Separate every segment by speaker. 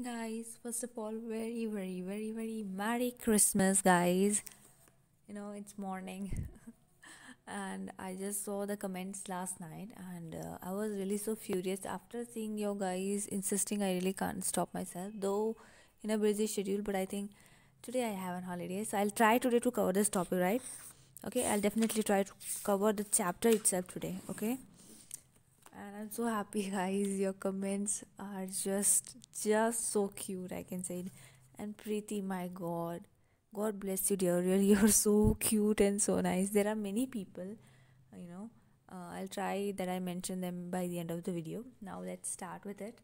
Speaker 1: Hey guys, first of all, very, very, very, very Merry Christmas, guys. You know, it's morning, and I just saw the comments last night, and uh, I was really so furious after seeing your guys insisting. I really can't stop myself, though in a busy schedule, but I think today I have an holiday, so I'll try today to cover this topic, right? Okay, I'll definitely try to cover the chapter itself today, okay? and i'm so happy guys your comments are just just so cute i can say it and pretty, my god god bless you dear really you're so cute and so nice there are many people you know uh, i'll try that i mention them by the end of the video now let's start with it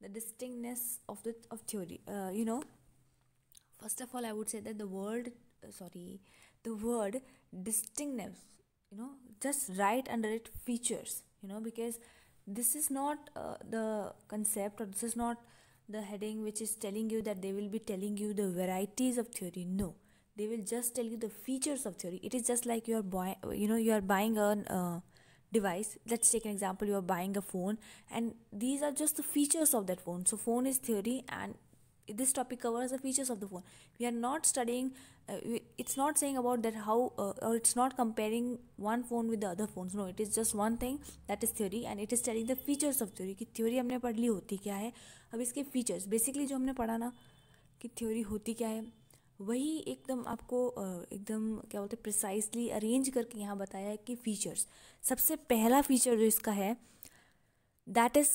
Speaker 1: the distinctness of the of theory uh, you know first of all i would say that the word uh, sorry the word distinctness you know just right under it features you know because this is not uh, the concept or this is not the heading which is telling you that they will be telling you the varieties of theory no they will just tell you the features of theory it is just like you are buying. you know you are buying a uh, device let's take an example you are buying a phone and these are just the features of that phone so phone is theory and this topic covers the features of the phone we are not studying uh, it's not saying about that how uh, or it's not comparing one phone with the other phones no it is just one thing that is theory and it is studying the features of theory ki theory humne पढ़ li hoti kya hai ab iske features basically jo humne padha na ki theory hoti kya hai वही एकदम आपको एकदम क्या बोलते हैं प्रिसाइसली arrange करके यहाँ बताया है कि फ़ीचर्स सबसे पहला फीचर जो इसका है दैट इज़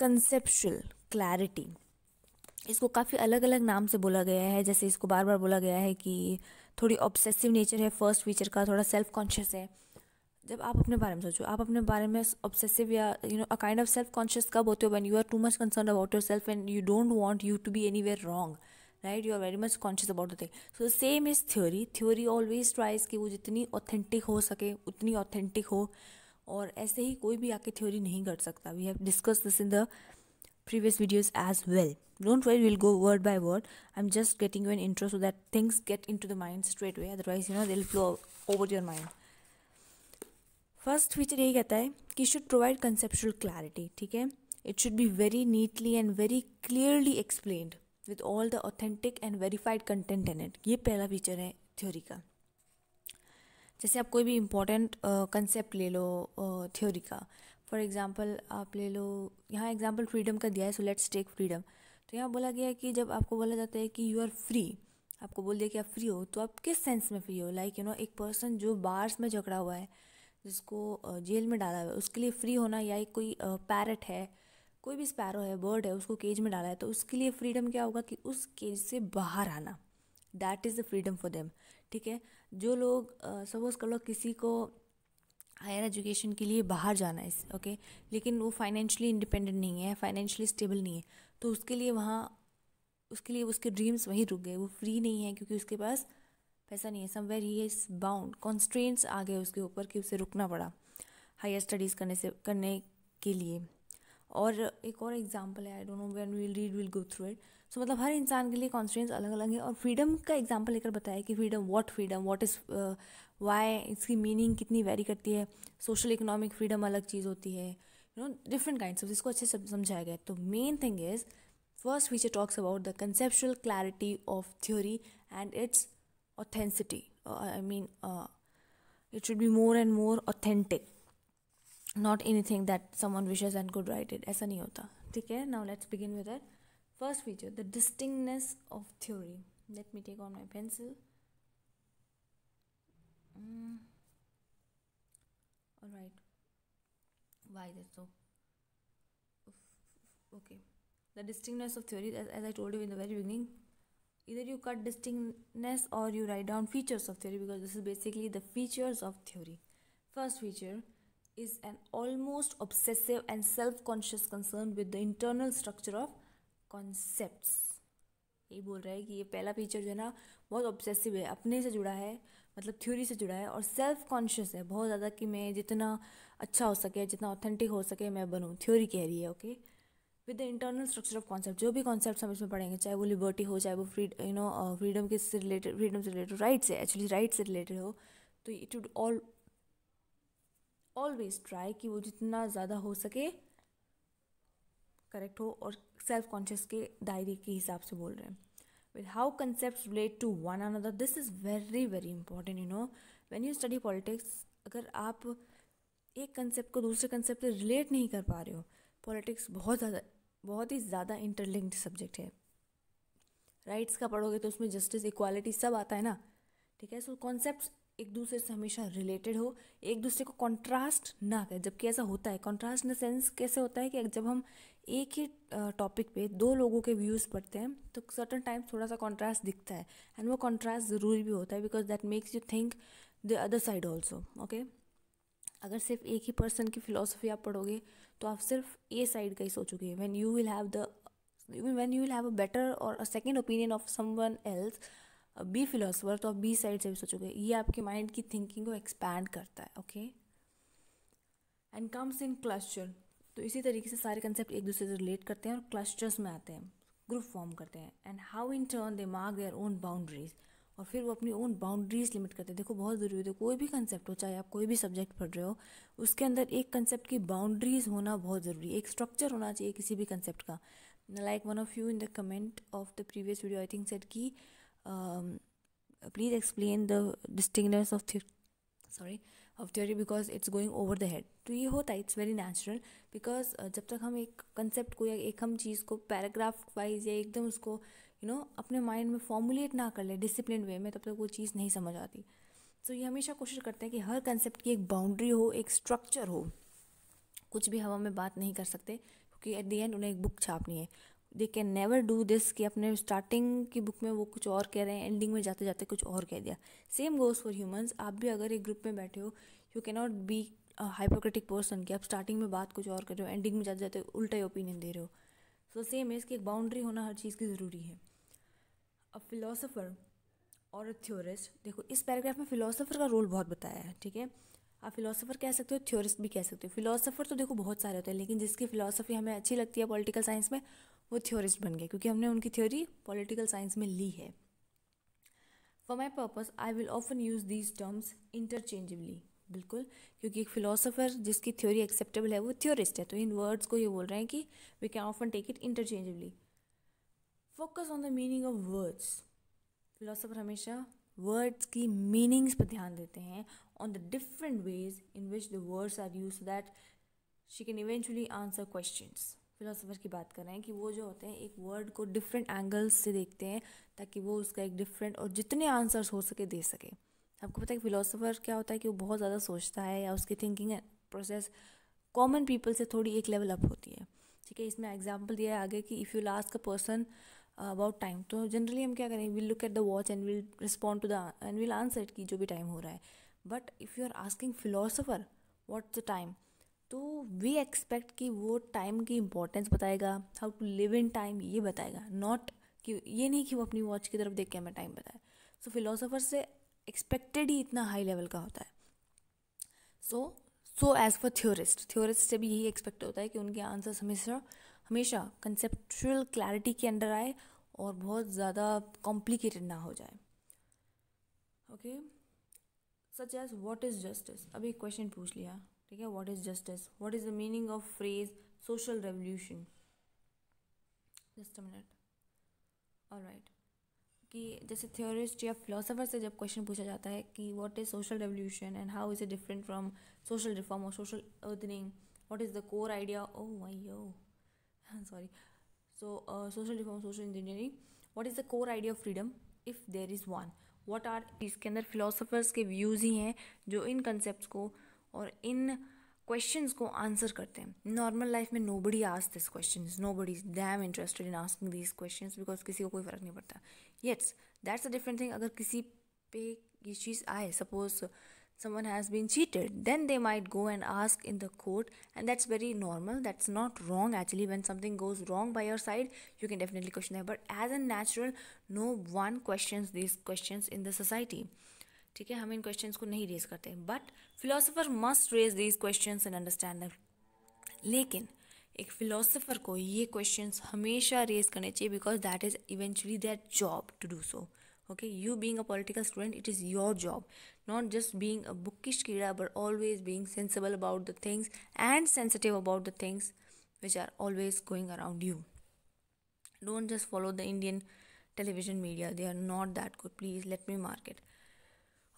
Speaker 1: कंसेप्शुअल क्लैरिटी इसको काफ़ी अलग अलग नाम से बोला गया है जैसे इसको बार बार बोला गया है कि थोड़ी ऑब्सेसिव नेचर है फर्स्ट फीचर का थोड़ा सेल्फ कॉन्शियस है जब आप अपने बारे में सोचो आप अपने बारे में ऑब्सेसिव या you know a kind of self conscious कब होते हो when you are too much concern about your self and you don't want you to be anywhere wrong right you are very much conscious about the thing so same is theory theory always tries कि वो जितनी authentic हो सके उतनी authentic हो और ऐसे ही कोई भी आके थ्योरी नहीं कर सकता we have discuss this in the previous videos as well don't worry we'll go word by word i'm just getting you an intro so that things get into the mind straight away otherwise you know they'll flow over your mind first feature यही कहता है कि should provide conceptual clarity ठीक है it should be very neatly and very clearly explained with all the authentic and verified content in it ये पहला feature है theory का जैसे आप कोई भी इम्पोर्टेंट कंसेप्ट uh, ले लो थ्योरी uh, का फॉर एग्ज़ाम्पल आप ले लो यहाँ एग्ज़ाम्पल फ्रीडम का दिया है सो लेट्स टेक फ्रीडम तो यहाँ बोला गया है कि जब आपको बोला जाता है कि यू आर फ्री आपको बोल दिया कि आप फ्री हो तो आप किस सेंस में फ्री हो लाइक यू नो एक पर्सन जो बार्स में झगड़ा हुआ है जिसको जेल में डाला हुआ है उसके लिए फ्री होना या एक कोई पैरट है कोई भी स्पैरो है बर्ड है उसको केज में डाला है तो उसके लिए फ्रीडम क्या होगा कि उस केज से बाहर आना that is the freedom for them ठीक है जो लोग सपोज़ कर लो किसी को हायर एजुकेशन के लिए बाहर जाना है ओके लेकिन वो फाइनेंशली इंडिपेंडेंट नहीं है फाइनेंशियली स्टेबल नहीं है तो उसके लिए वहाँ उसके लिए उसके ड्रीम्स वहीं रुक गए वो फ्री नहीं है क्योंकि उसके पास पैसा नहीं है somewhere he is bound constraints आ गए उसके ऊपर कि उसे रुकना पड़ा हायर स्टडीज़ करने से करने के लिए और एक और एग्जाम्पल है I don't know when we'll read will go through it so मतलब हर इंसान के लिए कॉन्स्टेंट्स अलग अलग है और फ्रीडम का एग्जाम्पल लेकर बताया कि freedom what freedom what is why इसकी मीनिंग कितनी वेरी करती है सोशल इकोनॉमिक फ्रीडम अलग चीज़ होती है you know different kind of इसको अच्छे से समझाया गया तो main thing is first feature talks about the conceptual clarity of theory and its authenticity I mean it should be more and more authentic not anything that someone wishes and good righted ऐसा नहीं होता ठीक है now let's begin with that first feature the distinctness of theory let me take on my pencil mm. all right why that's so okay the distinctness of theory as, as i told you in the very beginning either you cut distinctness or you write down features of theory because this is basically the features of theory first feature is an almost obsessive and self-conscious concern with the internal structure of concepts ये बोल रहा है कि ये पहला feature जो है ना बहुत ऑब्सेसिव है अपने से जुड़ा है मतलब थ्योरी से जुड़ा है और सेल्फ कॉन्शियस है बहुत ज़्यादा कि मैं जितना अच्छा हो सके जितना ऑथेंटिक हो सके मैं बनूँ थ्योरी कह रही है okay with the internal structure of concept जो भी कॉन्सेप्ट हम इसमें पढ़ेंगे चाहे वो लिबर्टी हो चाहे वो फ्री यू नो फ्रीडम के से रिलेटेड फ्रीडम से रिलेटेड राइट से एक्चुअली राइट से रिलेटेड हो तो it would all always try कि वो जितना ज़्यादा हो सके करेक्ट हो और सेल्फ कॉन्शियस के दायरे के हिसाब से बोल रहे हैं with how concepts relate to one another this is very very important you know when you study politics अगर आप एक कंसेप्ट को दूसरे कंसेप्ट से रिलेट नहीं कर पा रहे हो पॉलिटिक्स बहुत ज़्यादा बहुत ही ज़्यादा इंटरलिंक्ड सब्जेक्ट है राइट्स का पढ़ोगे तो उसमें जस्टिस इक्वालिटी सब आता है ना ठीक है सो कॉन्सेप्ट एक दूसरे से हमेशा रिलेटेड हो एक दूसरे को कंट्रास्ट ना करें जबकि ऐसा होता है कंट्रास्ट इन सेंस कैसे होता है कि जब हम एक ही टॉपिक पे दो लोगों के व्यूज़ पढ़ते हैं तो सर्टन टाइम थोड़ा सा कंट्रास्ट दिखता है एंड वो कंट्रास्ट ज़रूरी भी होता है because that makes you think the other side also okay अगर सिर्फ एक ही पर्सन की फ़िलोसफी आप पढ़ोगे तो आप सिर्फ ए साइड का ही सोचोगे when you will have the when you will have a better और a second opinion of someone else be philosopher तो आप बी साइड से भी सोचोगे ये आपके माइंड की थिंकिंग को एक्सपैंड करता है okay and comes in cluster तो इसी तरीके से सारे कंसेप्ट एक दूसरे से रिलेट करते हैं और क्लस्टर्स में आते हैं ग्रुप फॉर्म करते हैं and how in turn they mark their own boundaries और फिर वो अपनी ओन बाउंड्रीज लिमिट करते हैं देखो बहुत ज़रूरी होता है कोई भी कंसेप्ट हो चाहे आप कोई भी सब्जेक्ट पढ़ रहे हो उसके अंदर एक कंसेप्ट की बाउंड्रीज होना बहुत ज़रूरी है एक स्ट्रक्चर होना चाहिए किसी भी कंसेप्ट का like one of you in the comment of the previous video I think set की um, please explain the distinctness of sorry of theory because it's going over the head तो ये होता है इट्स वेरी नेचुरल बिकॉज जब तक हम एक concept को या एक हम चीज़ को पैराग्राफ वाइज या एकदम उसको यू you नो know, अपने माइंड में फॉर्मुलेट ना कर ले डिसिप्लिन वे में तब तक वो चीज़ नहीं समझ आती सो ये हमेशा कोशिश करते हैं कि हर कंसेप्ट की एक बाउंड्री हो एक स्ट्रक्चर हो कुछ भी हवा में बात नहीं कर सकते क्योंकि एट दी एंड उन्हें एक बुक छापनी है they can never do this कि अपने स्टार्टिंग की बुक में वो कुछ और कह रहे हैं एंडिंग में जाते जाते कुछ और कह दिया सेम गोज़ फॉर ह्यूमंस आप भी अगर एक ग्रुप में बैठे हो you can not be hypocritic person कि आप स्टार्टिंग में बात कुछ और कर रहे हो एंडिंग में जाते जाते उल्टा ही ओपिनियन दे रहे हो सो सेम है इसकी एक बाउंड्री होना हर चीज़ की ज़रूरी है अब फिलोसोफर और थ्योरिस्ट देखो इस पैराग्राफ में फ़िलोसोफर का रोल बहुत बताया है ठीक है आप फिलोसोफर कह सकते हो थ्योरिस्ट भी कह सकते हो फिलोसोफर तो देखो बहुत सारे होते हैं लेकिन जिसकी फिलोसफी हमें अच्छी लगती है पॉलिटिकल साइंस में वो थ्योरिस्ट बन गए क्योंकि हमने उनकी थ्योरी पॉलिटिकल साइंस में ली है for my purpose I will often use these terms interchangeably बिल्कुल क्योंकि एक फ़िलोसोफर जिसकी थ्योरी एक्सेप्टेबल है वो थ्योरिस्ट है तो इन वर्ड्स को ये बोल रहे हैं कि we can often take it interchangeably focus on the meaning of words philosopher हमेशा वर्ड्स की मीनिंग्स पर ध्यान देते हैं on the different ways in which the words are use that she can eventually answer questions philosopher की बात कर रहे हैं कि वो जो होते हैं एक वर्ड को डिफरेंट एंगल्स से देखते हैं ताकि वो उसका एक डिफरेंट और जितने आंसर्स हो सके दे सके आपको पता है कि फ़िलोसोफ़र क्या होता है कि वो बहुत ज़्यादा सोचता है या उसकी थिंकिंग प्रोसेस कॉमन पीपल से थोड़ी एक लेवल अप होती है ठीक है इसमें एग्जाम्पल दिया है आगे कि if you last a person about time तो जनरली हम क्या करें will look at the watch and will respond to the and will answer कि जो भी टाइम हो रहा है but if you are asking philosopher what the time तो वी एक्सपेक्ट कि वो टाइम की इम्पोर्टेंस बताएगा how to live in time ये बताएगा नॉट कि ये नहीं कि वो अपनी वॉच की तरफ देख के हमें टाइम बताए सो फिलोसोफर से एक्सपेक्टेड ही इतना हाई लेवल का होता है so so as for theorist theorist से भी यही एक्सपेक्ट होता है कि उनके आंसर्स हमेशा हमेशा कंसेप्चुअल क्लैरिटी के अंडर आए और बहुत ज़्यादा कॉम्प्लिकेटेड ना हो जाए okay such as what is justice अभी एक क्वेश्चन पूछ लिया ठीक है what is justice what is the meaning of phrase social revolution just a minute right कि जैसे थियोरिस्ट या फिलोसोफर से जब क्वेश्चन पूछा जाता है कि what is social revolution and how is it different from social reform और social earthing what is the core idea oh my oh sorry so social reform social engineering what is the core idea of freedom if there is one what are इसके अंदर philosophers के views ही हैं जो इन concept को और इन questions को answer करते हैं नॉर्मल लाइफ में नो बड़ी आज this question nobody am interested in asking this question because किसी को कोई फर्क नहीं पड़ता it's that's a different thing अगर किसी पे ये चीज़ आए suppose someone has been cheated then they might go and ask in the court and that's very normal that's not wrong actually when something goes wrong by your side you can definitely question है but as a natural no one question this question in the society ठीक है हम इन questions को नहीं raise करते but philosopher must raise these questions and understand them लेकिन एक फिलोसोफर को ये क्वेश्चंस हमेशा रेज करने चाहिए because that is eventually that job to do so okay you being a political student it is your job not just being a bookish कीड़ा but always being sensible about the things and sensitive about the things which are always going around you don't just follow the Indian television media they are not that good please let me market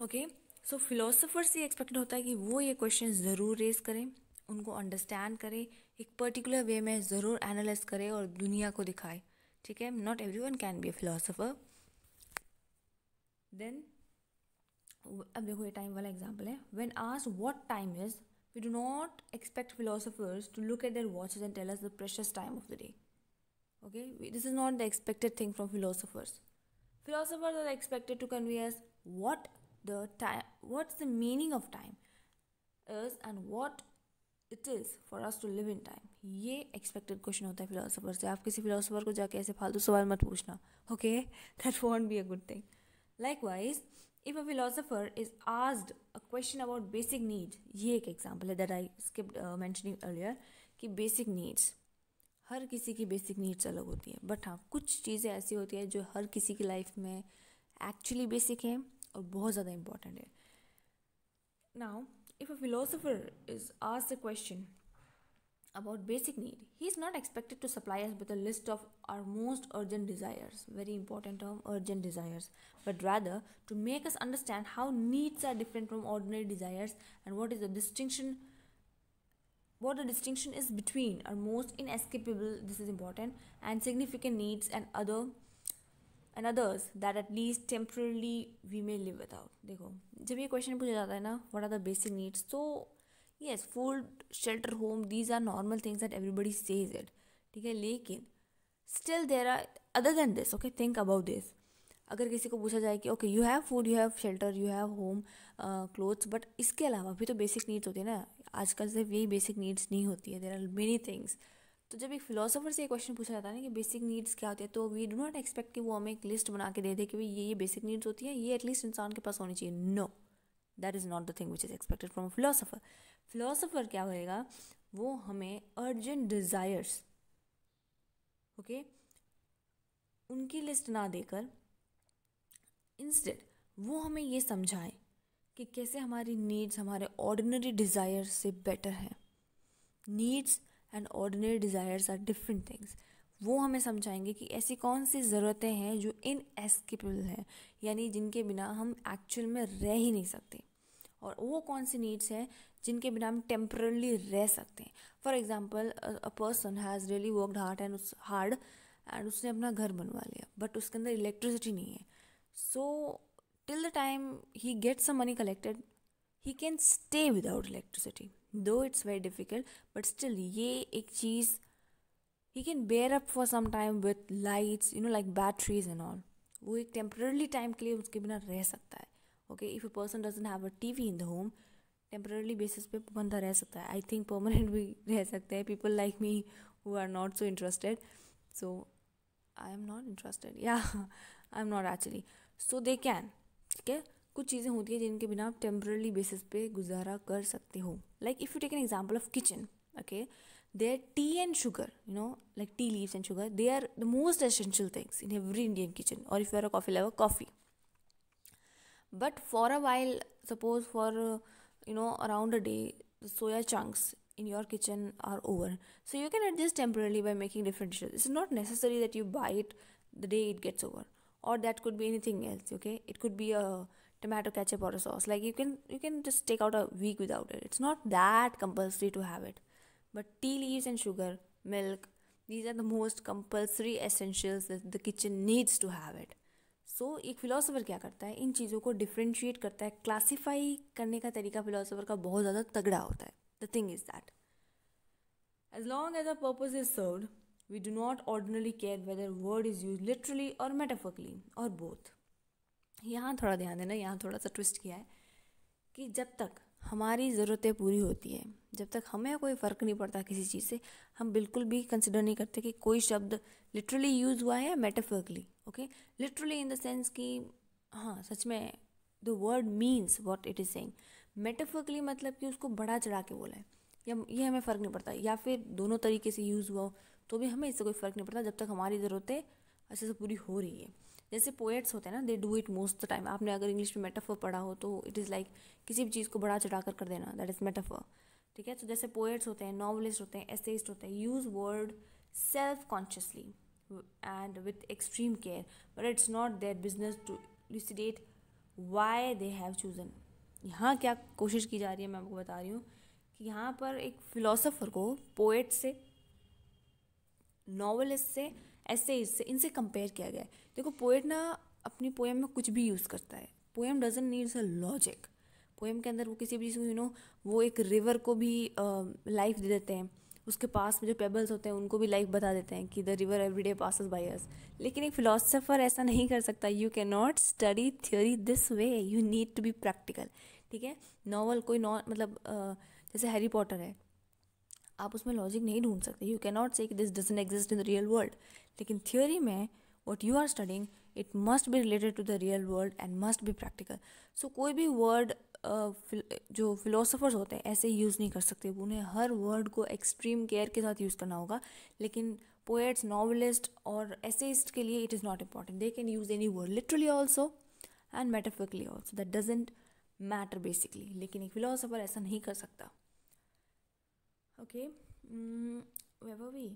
Speaker 1: okay so philosopher से expect होता है कि वो ये question ज़रूर raise करें उनको understand करें एक पर्टिकुलर वे में ज़रूर एनालाइज करें और दुनिया को दिखाए ठीक है not every one can be a philosopher then अब देखो ये टाइम वाला एग्जाम्पल है वेन आज what time is we do not expect philosophers to look at their watch and tell us the precious time of the day okay this is not the expected thing from philosophers philosophers are expected to convey what the time what's the meaning of time is and what it is for us to live in time ये expected question होता है फ़िलासफर से आप किसी philosopher को जाके ऐसे फालतू सवाल मत पूछना okay that won't be a good thing likewise if a philosopher is asked a question about basic need ये एक एग्जाम्पल है that I skip mentioning earlier कि बेसिक नीड्स हर किसी की बेसिक नीड्स अलग होती है बट हाँ कुछ चीज़ें ऐसी होती हैं जो हर किसी की लाइफ में एक्चुअली बेसिक हैं और बहुत ज़्यादा now if a philosopher is asked a question about basic need he is not expected to supply us with a list of our most urgent desires very important term urgent desires but rather to make us understand how needs are different from ordinary desires and what is the distinction what the distinction is between our most inescapable this is important and significant needs and other and others that at least temporarily we may live without देखो जब ये क्वेश्चन पूछा जाता है ना what are the basic needs तो yes food shelter home these are normal things at everybody says it ठीक है लेकिन still there are other then this okay think about this अगर किसी को पूछा जाए कि okay you have food you have shelter you have home clothes but इसके अलावा भी तो बेसिक नीड्स होती है ना आजकल सिर्फ यही बेसिक नीड्स नहीं होती है देर आर मेनी थिंग्स तो जब एक फिलोसोफर से ये क्वेश्चन पूछा जाता है ना कि बेसिक नीड्स क्या होती है तो वी डू नॉट एक्सपेक्ट कि वो हमें एक लिस्ट बना के दे दे कि भाई ये ये बेसिक नीड्स होती हैं ये एटलीस्ट इंसान के पास होनी चाहिए no that is not the thing which is expected from philosopher philosopher क्या होएगा वो हमें अर्जेंट डिज़ायर्स ओके उनकी लिस्ट ना देकर इंस्टेड वो हमें ये समझाएं कि कैसे हमारी नीड्स हमारे ऑर्डिनरी डिज़ायर से बेटर हैं needs and ordinary desires are different things वो हमें समझाएंगे कि ऐसी कौन सी ज़रूरतें हैं जो इन एस्केपेबल हैं यानी जिनके बिना हम एक्चुअल में रह ही नहीं सकते और वो कौन सी नीड्स हैं जिनके बिना हम टेम्परली रह सकते हैं for example a person has really worked hard and hard and उसने अपना घर बनवा लिया बट उसके अंदर इलेक्ट्रिसिटी नहीं है so till the time he gets a money collected he can stay without electricity though it's very difficult but still ye ek cheez he can bear up for some time with lights you know like batteries and all वो एक टेम्प्रेरली time के लिए उसके बिना रह सकता है okay if a person doesn't have a TV in the home temporarily basis पे बंदा रह सकता है आई थिंक परमानेंट भी रह सकते हैं people like me who are not so interested so I am not interested या I am not actually so they can ठीक है कुछ चीज़ें होती हैं जिनके बिना आप टेम्प्रली बेसिस पे गुजारा कर सकते हो like if you take an example of kitchen okay they are tea and sugar you know like tea leaves and sugar they are the most essential things in every Indian kitchen और if you are a coffee lover coffee but for a while suppose for you know around a day soya chunks in your kitchen are over so you can adjust temporarily by making different dishes it's not necessary that you buy it the day it gets over और that could भी anything else okay it could भी a tomato ketchup or a sauce like you can you can just take out a week without it it's not that compulsory to have it but tea leaves and sugar milk these are the most compulsory essentials that the kitchen needs to have it so so, एक philosopher क्या करता है इन चीज़ों को differentiate करता है classify करने का तरीका फ़िलासफ़र का बहुत ज़्यादा तगड़ा होता है the thing is that as long as a purpose is served we do not ordinarily care whether word is use literally और मेटाफिकली और बोथ यहाँ थोड़ा ध्यान देना यहाँ थोड़ा सा ट्विस्ट किया है कि जब तक हमारी ज़रूरतें पूरी होती है जब तक हमें कोई फ़र्क नहीं पड़ता किसी चीज़ से हम बिल्कुल भी कंसिडर नहीं करते कि कोई शब्द लिटरली यूज़ हुआ है या metaphorically okay literally in the sense कि हाँ सच में the word means what it is saying metaphorically मतलब कि उसको बढ़ा चढ़ा के बोला है या ये हमें फ़र्क नहीं पड़ता या फिर दोनों तरीके से यूज़ हुआ हो तो भी हमें इससे कोई फ़र्क नहीं पड़ता जब तक हमारी ज़रूरतें अच्छे से पूरी हो रही है जैसे पोएट्स होते हैं ना they do it most the time आपने अगर इंग्लिश में मेटाफर पढ़ा हो तो इट इज़ लाइक किसी भी चीज़ को बढ़ा चढ़ा कर कर देना दैट इज़ मेटाफर ठीक है तो जैसे पोएट्स होते हैं नॉवलिस्ट होते हैं एसेस्ट होते हैं use word self consciously and with extreme care but it's not their business to elucidate why they have chosen यहाँ क्या कोशिश की जा रही है मैं आपको बता रही हूँ कि यहाँ पर एक फ़िलोसोफ़र को पोएट से नॉवलिस्ट से ऐसे इससे इनसे कंपेयर किया गया है देखो पोएट ना अपनी पोएम में कुछ भी यूज़ करता है poem doesn't needs a logic poem के अंदर वो किसी भी चीज़ को यू नो वो एक रिवर को भी लाइफ दे देते हैं उसके पास में जो पेबल्स होते हैं उनको भी लाइफ बता देते हैं कि the river every day pass us लेकिन एक फिलोसफर ऐसा नहीं कर सकता you can not study theory this way you need to be practical ठीक है नॉवल कोई नॉ मतलब जैसे हैरी पॉटर है आप उसमें लॉजिक नहीं ढूंढ सकते you can not say this doesn't exist in the real world लेकिन थ्योरी में what you are studying it must be related to the real world and must be practical so कोई भी वर्ड जो philosophers होते हैं ऐसे use नहीं कर सकते उन्हें हर वर्ड को एक्सट्रीम केयर के साथ यूज़ करना होगा लेकिन पोएट्स नॉवलिस्ट और एसेइस्ट के लिए it is not important they can use any word literally also and metaphorically also that doesn't matter basically लेकिन एक फिलोसोफर ऐसा नहीं कर सकता okay we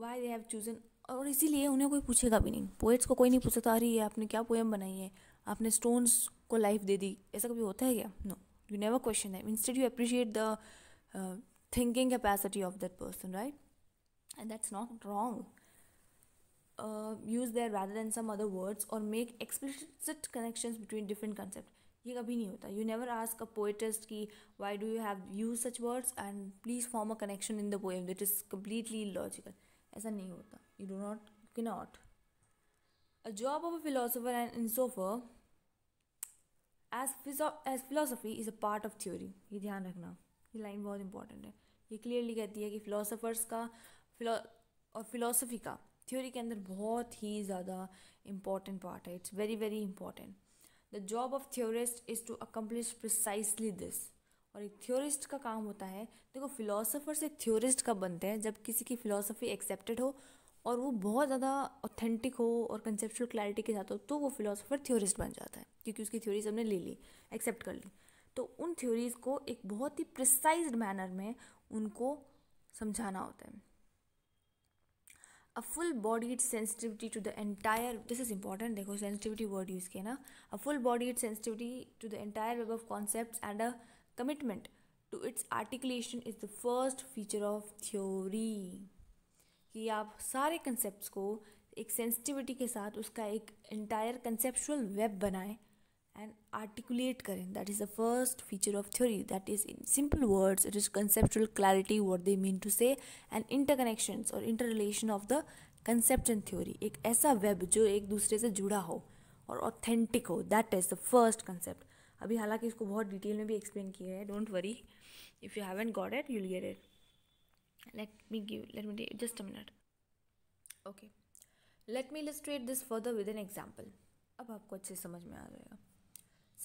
Speaker 1: why they have chosen और इसीलिए उन्हें कोई पूछेगा भी नहीं पोइट्स को कोई नहीं पूछता अरे ये आपने क्या पोएम बनाई है आपने स्टोन्स को लाइफ दे दी ऐसा कभी होता है क्या नो यू नेवर क्वेश्चन है instead you appreciate the thinking capacity of that person right and that's not wrong use there rather than some other words और make explicit connection between different concept ये कभी नहीं होता you never ask a poet की why do you have use such words and please form a connection in the poem that is completely logical ऐसा नहीं होता you do not cannot a job of a philosopher and philosopher as as philosophy is a part of theory ये ध्यान रखना ये line बहुत important है ये क्लियरली कहती है कि फिलोसफर्स का फिलो और फिलोसफी का थ्योरी के अंदर बहुत ही ज़्यादा इंपॉर्टेंट पार्ट है it's very very important the job of theorist is to accomplish precisely this और एक थ्योरिस्ट का काम होता है देखो फिलोसोफर से थ्योरिस्ट कब बनते हैं जब किसी की फिलोसफी एक्सेप्टेड हो और वो बहुत ज़्यादा ऑथेंटिक हो और कंसेप्चुअल क्लैरिटी के साथ हो तो वो फिलोसोफर थ्योरिस्ट बन जाता है क्योंकि उसकी थ्योरीज हमने ले ली एक्सेप्ट कर ली तो उन थ्योरीज़ को एक बहुत ही प्रिसाइज मैनर में उनको समझाना होता है a full bodied sensitivity to the entire this is important देखो सेंसिटिविटी वर्ड यूज़ किया ना a full bodied sensitivity to the entire web of concept and a commitment to its articulation is the first feature of theory कि आप सारे concept को एक sensitivity के साथ उसका एक एंटायर कंसेप्चुअल वेब बनाएं एंड आर्टिकुलेट करें that is the first feature of theory that is in simple words it is conceptual clarity what they mean to say and interconnections और inter relation of the concept and theory एक ऐसा web जो एक दूसरे से जुड़ा हो और ऑथेंटिक हो that is the first concept अभी हालांकि इसको बहुत डिटेल में भी एक्सप्लेन किया है don't worry if you haven't got it you'll get it let me give let me just a minute okay let me illustrate this further with an example अब आपको अच्छे समझ में आ जाएगा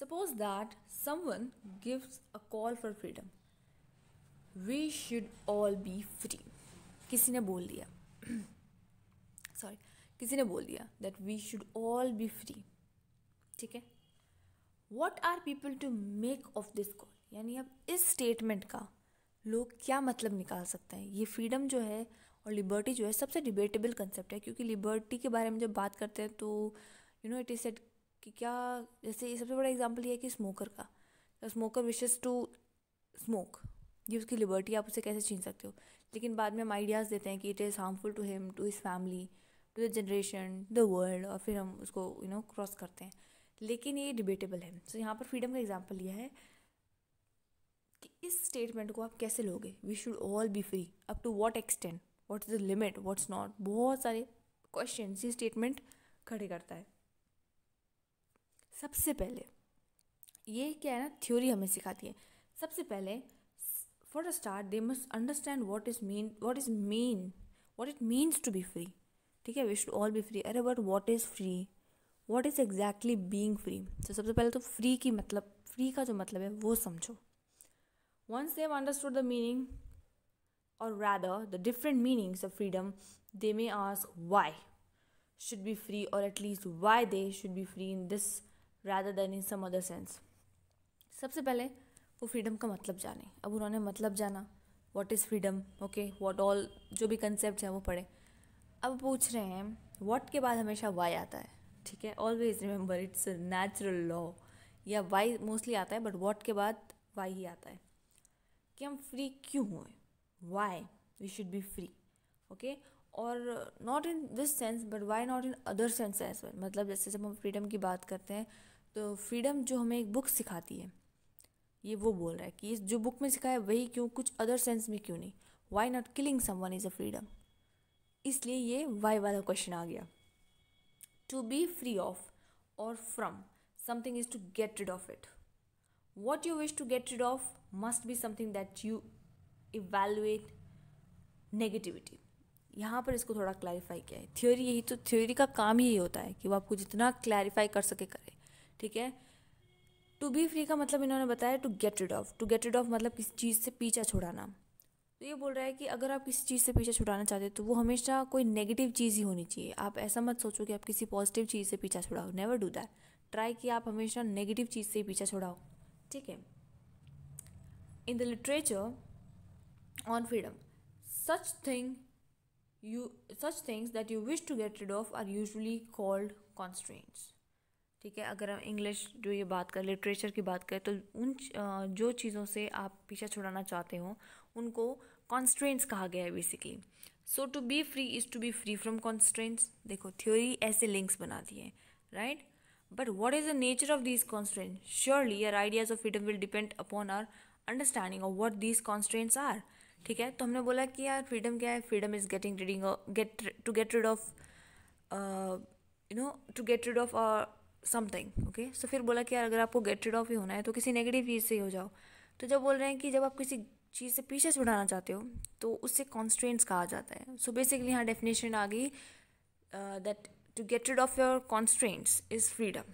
Speaker 1: suppose that someone gives a call for freedom we should all be free किसी ने बोल दिया सॉरी किसी ने बोल दिया that we should all be free ठीक है what are people to make of this call यानी अब इस स्टेटमेंट का लोग क्या मतलब निकाल सकते हैं ये फ्रीडम जो है और लिबर्टी जो है सबसे डिबेटेबल कंसेप्ट है क्योंकि लिबर्टी के बारे में जब बात करते हैं तो you know it is said कि क्या जैसे ये सबसे बड़ा एग्जाम्पल ये है कि स्मोकर का स्मोकर विशेज़ टू स्मोक ये उसकी लिबर्टी आप उसे कैसे छीन सकते हो लेकिन बाद में हम आइडियाज़ देते हैं कि it is harmful to him to his family to the generation the world और फिर हम उसको यू नो क्रॉस करते हैं लेकिन ये डिबेटेबल है सो so, यहाँ पर फ्रीडम का एग्जाम्पल यह है कि इस स्टेटमेंट को आप कैसे लोगे we should all be free up to what extent what is the limit what's not बहुत सारे क्वेश्चन ये स्टेटमेंट खड़े करता है सबसे पहले ये क्या है ना थ्योरी हमें सिखाती है सबसे पहले for a start they must understand what is mean what is mean what it means to be free ठीक है we should all be free अरे but what is free what is exactly being free तो सबसे पहले तो free की मतलब free का जो मतलब है वो समझो Once they have understood the meaning, or rather the different meanings of freedom, they may ask why should be free, or at least why they should be free in this rather than in some other sense. सबसे पहले वो freedom का मतलब जाने अब उन्होंने मतलब जाना what is freedom okay what all जो भी कंसेप्ट हैं वो पढ़े अब पूछ रहे हैं वॉट के बाद हमेशा वाई आता है ठीक है always remember it's natural law या वाई मोस्टली आता है बट वॉट के बाद वाई ही आता है कि हम फ्री क्यों हुए why we should be free okay और not in this sense but why not in other sense as well मतलब जैसे जब हम फ्रीडम की बात करते हैं तो फ्रीडम जो हमें एक बुक सिखाती है ये वो बोल रहा है कि जो बुक में सिखाया वही क्यों कुछ अदर सेंस में क्यों नहीं why not killing someone is a freedom इसलिए ये वाई वाला क्वेश्चन आ गया टू बी फ्री ऑफ और from something is to get rid of it what you wish to get rid of must be something that you evaluate negativity यहाँ पर इसको थोड़ा क्लैरिफाई किया है थ्योरी यही तो थ्योरी का काम ही यही होता है कि वो आपको जितना क्लैरिफाई कर सके करे ठीक है टू बी फ्री का मतलब इन्होंने बताया to get rid of to get rid of मतलब किसी चीज़ से पीछा छुड़ाना तो ये बोल रहा है कि अगर आप किसी चीज़ से पीछा छुड़ाना चाहते हो तो वो हमेशा कोई नेगेटिव चीज़ ही होनी चाहिए आप ऐसा मत सोचो कि आप किसी पॉजिटिव चीज़ से पीछा छुड़ाओ नेवर डू दैट ट्राई कि आप हमेशा नेगेटिव चीज़ से ही पीछा छुड़ाओ ठीक है in the literature on freedom such thing you such things that you wish to get rid of are usually called constraints ठीक है अगर हम इंग्लिश जो ये बात करें लिटरेचर की बात करें तो उन जो चीज़ों से आप पीछा छुड़ाना चाहते हो उनको कॉन्स्ट्रेंट्स कहा गया है basically so to be free is to be free from constraints देखो थ्योरी ऐसे लिंक्स बना दिए है right But what is the nature of these constraints? Surely our ideas of freedom will depend upon our understanding of what these constants are ठीक है तो हमने बोला कि यार फ्रीडम क्या है freedom is getting reading get to get rid of you know to get rid of something okay so फिर बोला कि यार अगर आपको गेट रिड ऑफ ही होना है तो किसी नेगेटिव चीज़ से ही हो जाओ तो जब बोल रहे हैं कि जब आप किसी चीज़ से पीछे छुड़ाना चाहते हो तो उससे कॉन्स्ट्रेंट्स कहा जाता है सो बेसिकली यहाँ डेफिनेशन आ गई that uh, to get rid of your constraints is freedom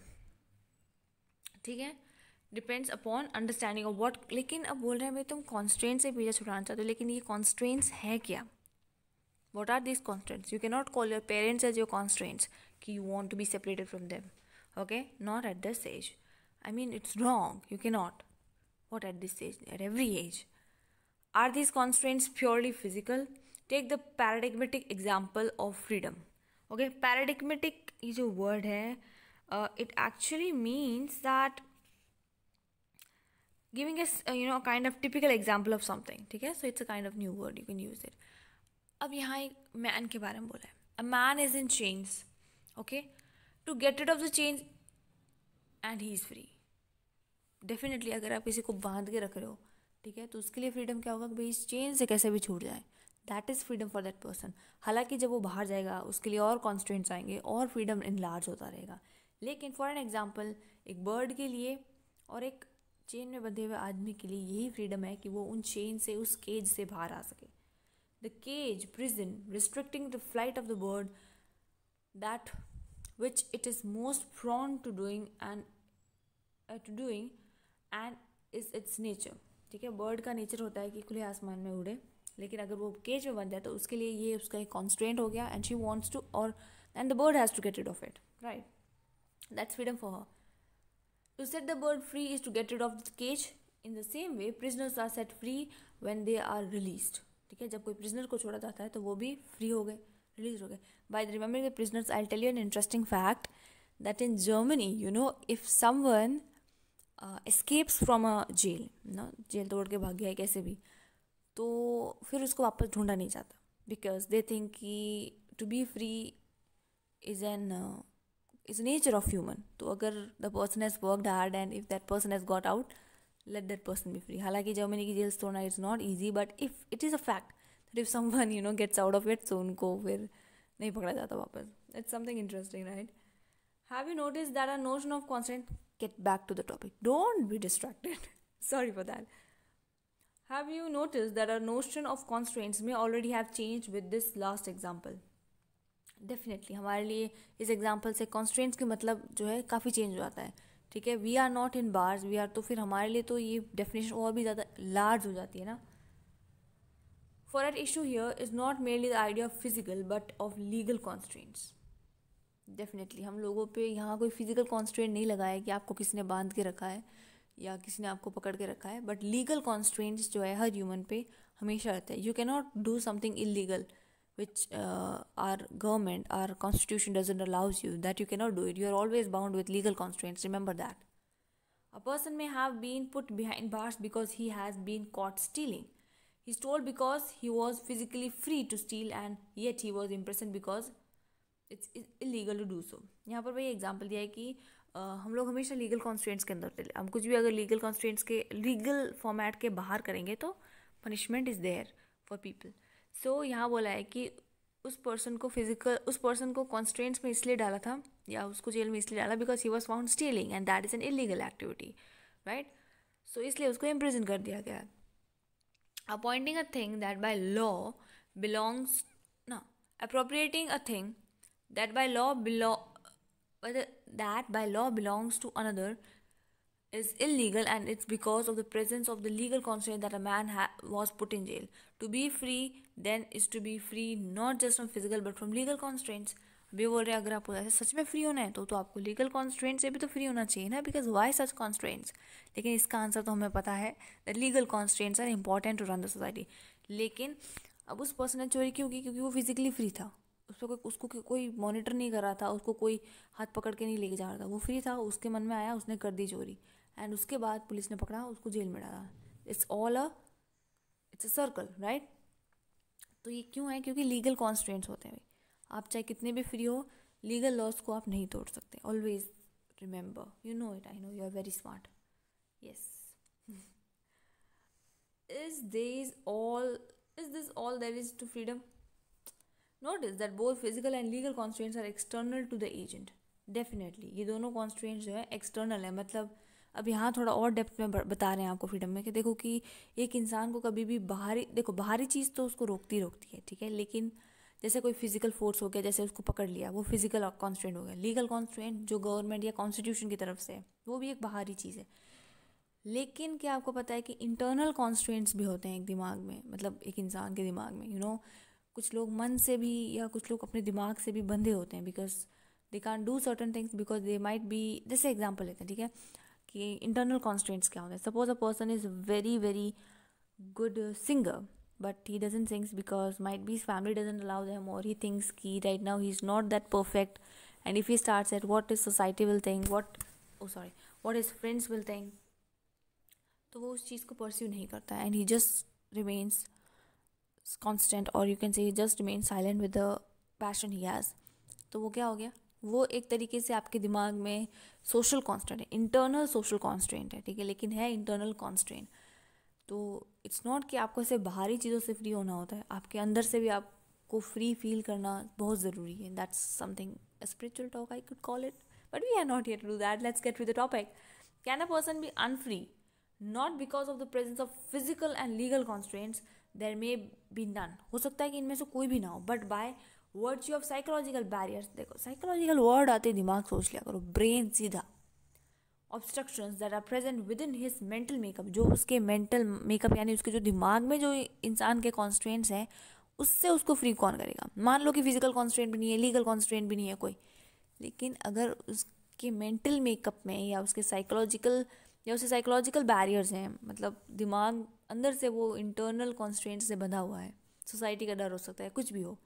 Speaker 1: ठीक है depends upon understanding of what लेकिन अब बोल रहे हैं भाई तुम कॉन्स्टेंट से पीछे छुड़ाना चाहते हो लेकिन ये कॉन्स्टेंट्स है क्या what are these constants you can not call your parents as your constants कि you want to be separated from them okay not at this age I mean it's wrong you can not what at this age at every age are these constants purely physical take the paradigmatic example of freedom okay paradigmatic ये जो word है it actually means that giving as you know kind of typical example of something ठीक है so it's a kind of new word you can use it अब यहाँ एक man के बारे में बोला है a man is in change okay to get it off the change and he is free definitely अगर आप किसी को बांध के रख रहे हो ठीक है तो उसके लिए फ्रीडम क्या होगा कि भाई इस चेंज से कैसे भी छूट जाए that is freedom for that person हालांकि जब वो बाहर जाएगा उसके लिए और कॉन्स्टेंट्स आएंगे और फ्रीडम इन लार्ज होता रहेगा लेकिन फॉर एन एग्ज़ाम्पल एक बर्ड के लिए और एक चेन में बंधे हुए आदमी के लिए यही फ्रीडम है कि वो उन चेन से उस केज से बाहर आ सके the cage prison restricting the flight of the bird that which it is most prone to doing and to doing and is its nature ठीक है बर्ड का नेचर होता है कि खुले आसमान में उड़े लेकिन अगर वो केज में बन जाए तो उसके लिए ये उसका एक कॉन्स्टेंट हो गया एंड शी वॉन्ट्स टू और and the bird has to get rid of it right that's freedom for her to set the bird free is to get rid of the cage in the same way prisoners are set free when they are release ठीक है जब कोई prisoner को छोड़ा जाता है तो वो भी फ्री हो गए रिलीज हो गए by the remembering the prisoners I tell you an interesting fact that in Germany you know if someone uh, escapes from a ना जेल तोड़ के भाग गया है कैसे भी तो फिर उसको वापस ढूंढा नहीं जाता बिकॉज दे थिंक कि to be free is an is nature of human तो अगर the person has worked hard and if that person has got out let that person be free हालांकि जर्मनी की जेल्स तोड़ना is not easy but if it is a fact that if someone you know gets out of it so उनको फिर नहीं पकड़ा जाता वापस it's something interesting right have you notice that our notion of consent get back to the topic don't be distracted sorry for that Have you noticed that our notion of constraints may already have changed with this last example? Definitely हमारे लिए इस example से constants के मतलब जो है काफ़ी change हो जाता है ठीक है we are not in bars we are तो फिर हमारे लिए तो ये डेफिनेशन और भी ज़्यादा लार्ज हो जाती है ना for at issue here is not merely the idea of physical but of legal constants definitely हम लोगों पर यहाँ कोई फिजिकल कॉन्स्टेंट नहीं लगाया कि आपको किसने बांध के रखा है या किसी ने आपको पकड़ के रखा है बट लीगल कॉन्स्ट्रेंट्स जो है हर ह्यूमन पे हमेशा रहता है you can not do something illegal which our government or constitution doesn't allows you that you cannot do it you are always bound with legal constraints remember that a person may have been put behind bars because he has been caught stealing he stole because he was physically free to steal and yet he was imprisoned because it's illegal to do so यहाँ पर भाई example दिया है कि हम लोग हमेशा legal constants के अंदर हम कुछ भी अगर लीगल कॉन्स्टेंट्स के लीगल फॉर्मेट के बाहर करेंगे तो punishment is there for people so यहाँ बोला है कि उस पर्सन को फिजिकल उस पर्सन को कॉन्स्टेंट्स में इसलिए डाला था या उसको जेल में इसलिए डाला because he was found stealing and that is an illegal activity right so इसलिए उसको इम्प्रिजन कर दिया गया appointing a thing that by law belongs ना appropriating a thing that by law belong but that by law belongs to another is illegal and it's because of the presence of the legal constraint that a man ha- was put in jail to be free then is to be free not just from physical but from legal constraints अभी बोल रहे हैं अगर आपको ऐसे सच में free होना है तो तो आपको लीगल कॉन्स्ट्रेंट से भी तो फ्री होना चाहिए ना बिकॉज वाई सच कॉन्स्ट्रेंट्स लेकिन इसका आंसर तो हमें पता है that legal constraints are important to run the society लेकिन अब उस पर्सन ने चोरी क्यों की क्योंकि वो फिजिकली फ्री था उस पर कोई उसको कोई मॉनिटर नहीं कर रहा था उसको कोई हाथ पकड़ के नहीं लेके जा रहा था वो फ्री था उसके मन में आया उसने कर दी चोरी एंड उसके बाद पुलिस ने पकड़ा उसको जेल में डाला it's all a it's a circle right तो ये क्यों है क्योंकि लीगल कॉन्स्टेंट्स होते हैं भाई आप चाहे कितने भी फ्री हो लीगल लॉस को आप नहीं तोड़ सकते always remember you know it I know you are very smart yes is they is all is this all there is to freedom notice that both physical and legal constants are external to the agent definitely ये दोनों constants जो है external है मतलब अब यहाँ थोड़ा और डेप्थ में बता रहे हैं आपको फ्रीडम में कि देखो कि एक इंसान को कभी भी बाहरी देखो बाहरी चीज़ तो उसको रोकती रोकती है ठीक है लेकिन जैसे कोई फिजिकल फोर्स हो गया जैसे उसको पकड़ लिया वो फिजिकल कॉन्स्टेंट हो गया लीगल कॉन्स्टेंट जो गवर्नमेंट या कॉन्स्टिट्यूशन की तरफ से है वो भी एक बाहरी चीज़ है लेकिन क्या आपको पता है कि इंटरनल कॉन्स्टेंट्स भी होते हैं एक दिमाग में मतलब एक इंसान के दिमाग में यू you नो know, कुछ लोग मन से भी या कुछ लोग अपने दिमाग से भी बंधे होते हैं because they can do certain things because they might be जैसे एग्जाम्पल लेते हैं ठीक है कि इंटरनल कॉन्स्टेंट्स क्या होते हैं suppose a person is very very good singer but he doesn't sings because might be family doesn't allow them और ही थिंग्स की right now he is not that perfect and if he start at what is society will think what oh sorry what is friends will think तो वो उस चीज़ को pursue नहीं करता and he just remains constant और you can say just remain silent with the passion he has तो वो क्या हो गया वो एक तरीके से आपके दिमाग में सोशल कॉन्स्टेंट है इंटरनल सोशल कॉन्स्टेंट है ठीक है लेकिन है इंटरनल कॉन्स्टेंट तो इट्स नॉट कि आपको ऐसे बाहरी चीज़ों से फ्री होना होता है आपके अंदर से भी आपको फ्री फील करना बहुत ज़रूरी है that's something spiritual talk I could call it but we are not here to do that let's get with the topic can a person be unfree not because of the presence of physical and legal constants there may be none हो सकता है कि इनमें से कोई भी ना हो but by words of psychological barriers देखो साइकोलॉजिकल वर्ड आते दिमाग सोच लिया करो ब्रेन सीधा obstructions that are present within his mental makeup जो उसके मेंटल मेकअप यानी उसके जो दिमाग में जो इंसान के कॉन्स्टेंट्स हैं उससे उसको फ्री कौन करेगा मान लो कि फिजिकल कॉन्स्टेंट भी नहीं है लीगल कॉन्स्टेंट भी नहीं है कोई लेकिन अगर उसके मेंटल मेकअप में या उसके साइकोलॉजिकल या उसे साइकोलॉजिकल बैरियर्स हैं मतलब दिमाग अंदर से वो इंटरनल कॉन्स्टेंट से बंधा हुआ है सोसाइटी का डर हो सकता है कुछ भी हो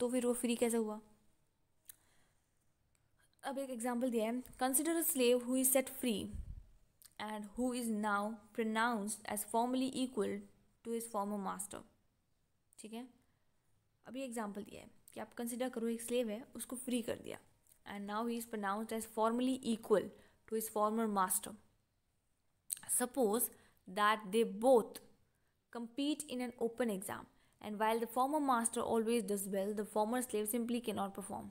Speaker 1: तो फिर वो फ्री कैसे हुआ अब एक एग्जाम्पल दिया है consider a slave who is set free and who is now pronounced as formally equal to his former master ठीक है अभी एग्जाम्पल दिया है कि आप कंसिडर करो एक स्लेव है उसको फ्री कर दिया and now he is pronounced as formally equal to his former master Suppose that they both compete in an open exam, and while the former master always does well, the former slave simply cannot perform.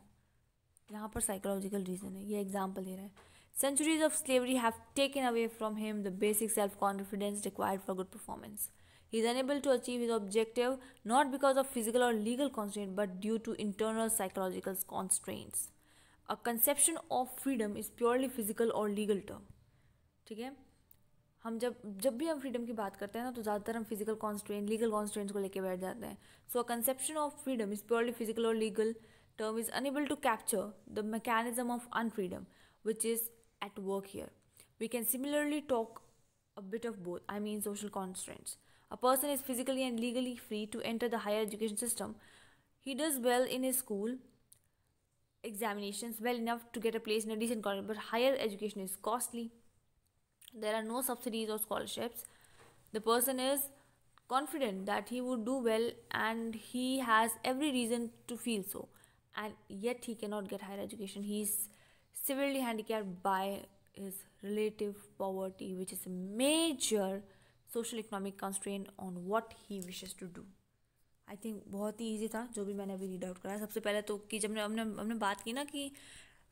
Speaker 1: यहाँ पर psychological reason है example example दे रहा है centuries of slavery have taken away from him the basic self confidence required for good performance He is unable to achieve his objective not because of physical or legal constraint but due to internal psychological constraints. A conception of freedom is purely physical or legal term. ठीक है हम जब जब भी हम freedom की बात करते हैं ना तो ज़्यादातर हम फिजिकल कॉन्स्ट्रेंट लीगल कॉन्स्ट्रेंट को लेकर बैठ जाते हैं so a conception of freedom is purely physical और legal term is unable to capture the mechanism of unfreedom which is at work here we can similarly talk a bit of both I mean social constraints a person is physically and legally free to enter the higher education system he does well in a school examination well enough to get a place in a decent college but higher education is costly there are no subsidies or scholarships the person is confident that he would do well and he has every reason to feel so and yet he cannot get higher education he is severely handicapped by his relative poverty which is a major social economic constraint on what he wishes to do I think बहुत ही easy था जो भी मैंने अभी read out कराया सबसे पहले तो कि जब ने हमने हमने बात की ना कि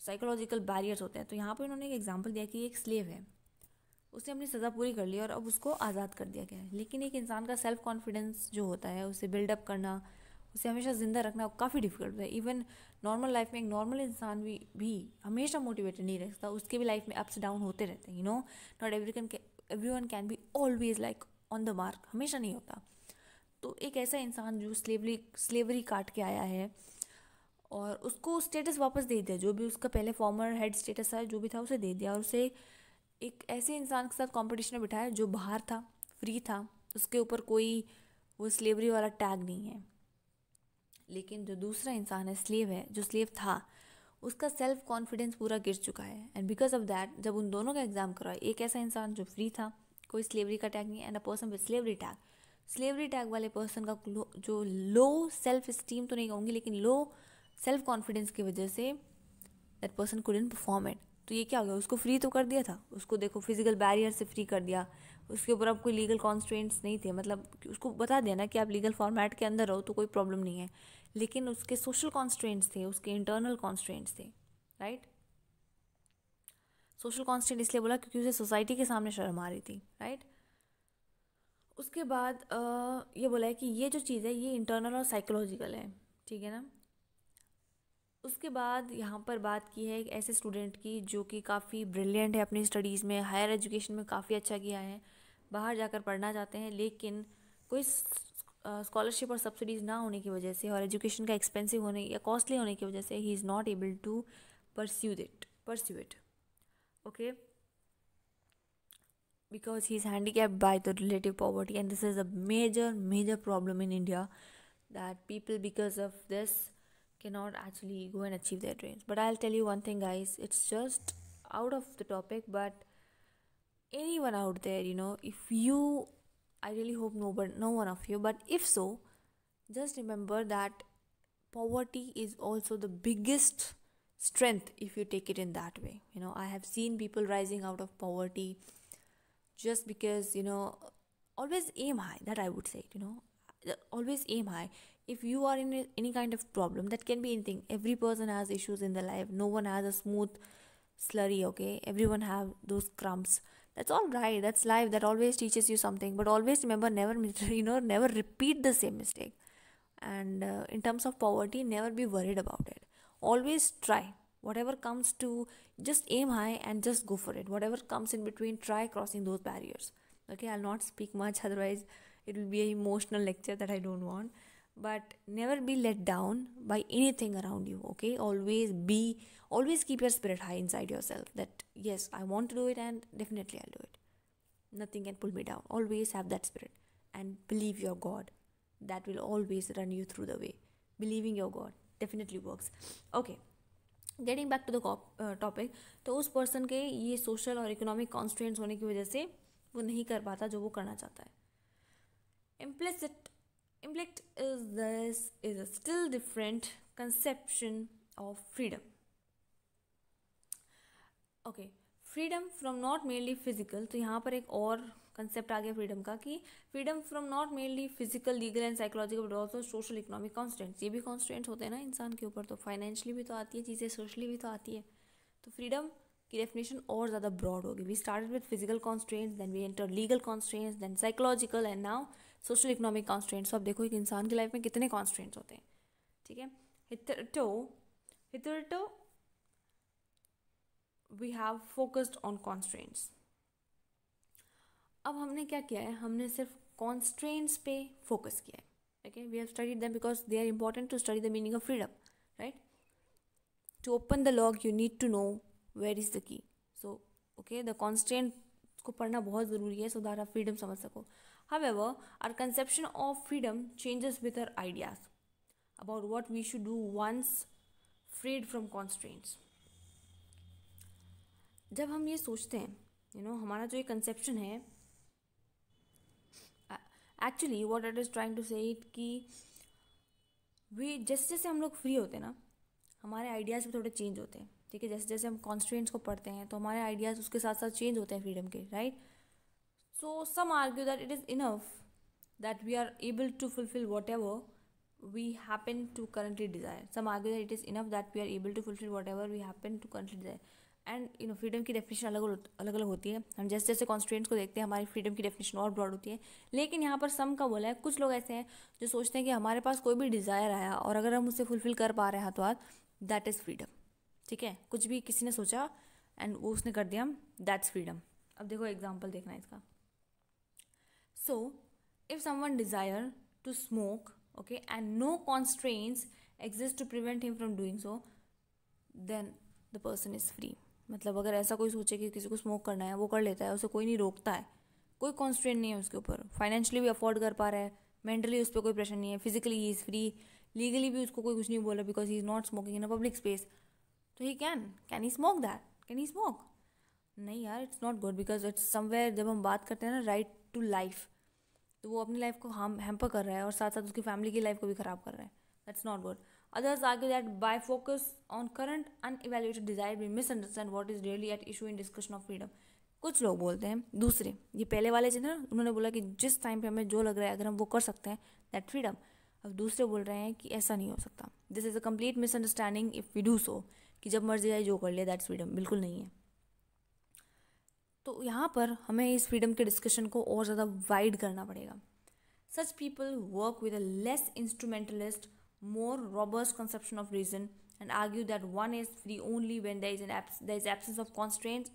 Speaker 1: साइकोलॉजिकल बैरियर्स होते हैं तो यहाँ पर इन्होंने एक एग्जाम्पल दिया कि एक स्लेव है उसने अपनी सज़ा पूरी कर ली और अब उसको आज़ाद कर दिया गया है लेकिन एक इंसान का सेल्फ कॉन्फिडेंस जो होता है उसे बिल्डअप करना उसे हमेशा ज़िंदा रखना काफ़ी डिफिकल्ट होता है इवन नॉर्मल लाइफ में एक नॉर्मल इंसान भी भी हमेशा मोटिवेटेड नहीं रहता उसके भी लाइफ में अप्स डाउन होते रहते हैं you know not can every one can be always like on the mark हमेशा नहीं होता तो एक ऐसा इंसान जो स्लेवरी स्लेवरी काट के आया है और उसको स्टेटस वापस दे दिया जो भी उसका पहले फॉर्मर हेड स्टेटस था जो भी था उसे दे दिया और उसे एक ऐसे इंसान के साथ कॉम्पिटिशन में बिठाया जो बाहर था फ्री था उसके ऊपर कोई वो स्लेवरी वाला टैग नहीं है लेकिन जो दूसरा इंसान है स्लेव है जो स्लेव था उसका सेल्फ कॉन्फिडेंस पूरा गिर चुका है एंड बिकॉज ऑफ दैट जब उन दोनों का एग्ज़ाम करवाया एक ऐसा इंसान जो फ्री था कोई स्लेवरी का टैग नहीं and a person with slavery tag slavery tag वाले पर्सन का जो लो सेल्फ स्टीम तो नहीं कहूँगी लेकिन लो सेल्फ कॉन्फिडेंस की वजह से that person couldn't perform it तो ये क्या हो गया उसको फ्री तो कर दिया था उसको देखो फिजिकल बैरियर से फ्री कर दिया उसके ऊपर अब कोई लीगल कॉन्स्टेंट्स नहीं थे मतलब उसको बता दिया ना कि आप लीगल फॉर्मेट के अंदर रहो तो कोई प्रॉब्लम नहीं है लेकिन उसके सोशल कॉन्स्टेंट्स थे उसके इंटरनल कॉन्स्टेंट्स थे राइट सोशल कॉन्स्टेंट इसलिए बोला क्योंकि उसे सोसाइटी के सामने शर्म आ रही थी राइट उसके बाद ये बोला है कि ये जो चीज़ है ये इंटरनल और साइकोलॉजिकल है ठीक है ना उसके बाद यहाँ पर बात की है एक ऐसे स्टूडेंट की जो कि काफ़ी ब्रिलियंट है अपनी स्टडीज़ में हायर एजुकेशन में काफ़ी अच्छा किया है बाहर जाकर पढ़ना चाहते हैं लेकिन कोई स्कॉलरशिप और सब्सिडीज़ ना होने की वजह से और एजुकेशन का एक्सपेंसिव होने या कॉस्टली होने की वजह से he is not able to pursue it pursue it okay because he is handicap by the relative poverty and this is a major major problem in India that people because of this cannot actually go and achieve their dreams but i'll tell you one thing guys it's just out of the topic but anyone out there you know if you i really hope no but no one of you but if so just remember that poverty is also the biggest strength if you take it in that way you know i have seen people rising out of poverty just because you know always aim high that i would say you know always aim high if you are in any kind of problem that can be anything every person has issues in their life no one has a smooth slurry okay everyone have those crumbs that's all right that's life that always teaches you something but always remember never you know never repeat the same mistake and uh, in terms of poverty never be worried about it always try whatever comes to just aim high and just go for it whatever comes in between try crossing those barriers okay i'll not speak much otherwise it will be an emotional lecture that i don't want but never be let down by anything around you okay always be always keep your spirit high inside yourself that yes i want to do it and definitely i'll do it nothing can pull me down always have that spirit and believe your god that will always run you through the way believing your god definitely works okay getting back to the topic तो उस person के ये social और economic constants होने की वजह से वो नहीं कर पाता जो वो करना चाहता है implicit Intellect is this is a still different conception of freedom. Okay, freedom from not mainly physical तो यहाँ पर एक और कंसेप्ट आ गया फ्रीडम का कि freedom from not mainly physical legal and psychological but also social economic constants ये भी कॉन्स्टेंट्स होते हैं ना इंसान के ऊपर तो फाइनेंशियली भी तो आती है चीज़ें सोशली भी तो आती है तो फ्रीडम की डेफिनेशन और ज़्यादा ब्रॉड होगी we start with physical constants then we enter legal constants then psychological and now social economic constants आप देखो एक इंसान की लाइफ में कितने कॉन्स्टेंट्स होते हैं ठीक है hitherto hitherto we have focused on constants अब हमने क्या किया है हमने सिर्फ कॉन्स्टेंट्स पे फोकस किया है okay we have studied them because they are important to study the meaning of freedom right to open the lock you need to know where is the key so okay the constant को पढ़ना बहुत ज़रूरी है so that आप freedom समझ सको However, our conception of freedom changes with our ideas about what we should do once freed from constraints. जब हम ये सोचते हैं यू नो हमारा जो ये कंसेप्शन है actually what it is trying to say it कि वी जैसे जैसे हम लोग फ्री होते हैं ना हमारे आइडियाज़ भी थोड़े चेंज होते हैं ठीक है जैसे जैसे हम कॉन्स्टेंट्स को पढ़ते हैं तो हमारे आइडियाज़ उसके साथ साथ चेंज होते हैं फ्रीडम के right right? So some argue that it is enough that we are able to fulfill whatever we happen to currently desire. Some argue that it is enough that we are able to fulfill whatever we happen to currently desire. And you know freedom की definition अलग अलग अलग होती है हम जैसे जैसे constituents को देखते हैं हमारी फ्रीडम की डेफिनेशन और ब्रॉड होती है लेकिन यहाँ पर सम का बोला है कुछ लोग ऐसे हैं जो सोचते हैं कि हमारे पास कोई भी डिज़ायर आया और अगर हम उसे फुलफिल कर पा रहे हैं तो आज दैट इज़ फ्रीडम ठीक है कुछ भी किसी ने सोचा एंड वो उसने कर दिया दैट्स फ्रीडम अब देखो एग्जाम्पल देखना है इसका So, if someone desire to smoke okay and no constraints exist to prevent him from doing so then the person is free मतलब अगर ऐसा कोई सोचे कि किसी को स्मोक करना है वो कर लेता है उसे कोई नहीं रोकता है कोई कॉन्स्ट्रेंट नहीं है उसके ऊपर फाइनेंशियली भी अफोर्ड कर पा रहा है मेंटली उस पर कोई प्रेशर नहीं है physically he is free legally भी उसको कोई कुछ नहीं बोला because he is not smoking in a public space तो he can can he smoke that can he smoke नहीं यार it's not good because it's somewhere जब हम बात करते हैं ना राइट टू लाइफ तो वो अपनी लाइफ को हम हेम्पर कर रहा है और साथ साथ उसकी फैमिली की लाइफ को भी ख़राब कर रहा है that's not good others Others that by focus on current current desire desire, misunderstand what is really at issue in discussion of freedom कुछ लोग बोलते हैं दूसरे ये पहले वाले जिन्हें उन्होंने बोला कि जिस टाइम पे हमें जो लग रहा है अगर हम वो कर सकते हैं दैट फ्रीडम अब दूसरे बोल रहे हैं कि ऐसा नहीं हो सकता this is a miss misunderstanding if we do so कि जब मर्जी आए जो कर लिया दैट्स फ्रीडम बिल्कुल नहीं है तो यहाँ पर हमें इस फ्रीडम के डिस्कशन को और ज़्यादा वाइड करना पड़ेगा such people work with a less instrumentalist more robust conception of reason and argue that one is free only when there is an there is absence of constant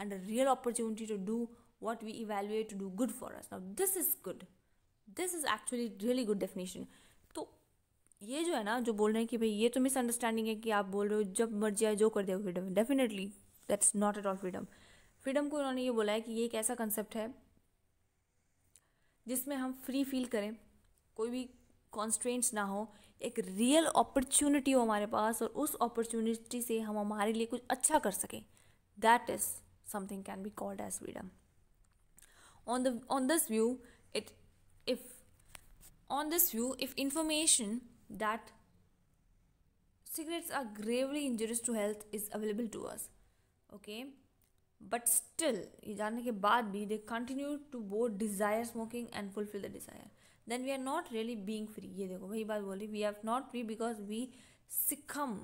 Speaker 1: and a real opportunity to do what we evaluate to do good for us now this is good this is actually really good definition तो ये जो है ना जो बोल रहे हैं कि भाई ये तो मिसअंडरस्टैंडिंग है कि आप बोल रहे हो जब मर्जी आए जो कर दे freedom definitely that's not at all freedom freedom को उन्होंने ये बोला है कि ये एक ऐसा कंसेप्ट है जिसमें हम फ्री फील करें कोई भी कॉन्स्ट्रेंट्स ना हो एक रियल अपॉर्चुनिटी हो हमारे पास और उस अपॉर्चुनिटी से हम हमारे लिए कुछ अच्छा कर सकें that is something can be called as freedom on on this view it if on this view if information that that are gravely gravely to health is available to to okay okay but still ये जानने के बाद भी they continue to both desire smoking and fulfil the desire then we are not really being free ये देखो वही बात बोली we have not free because we succumb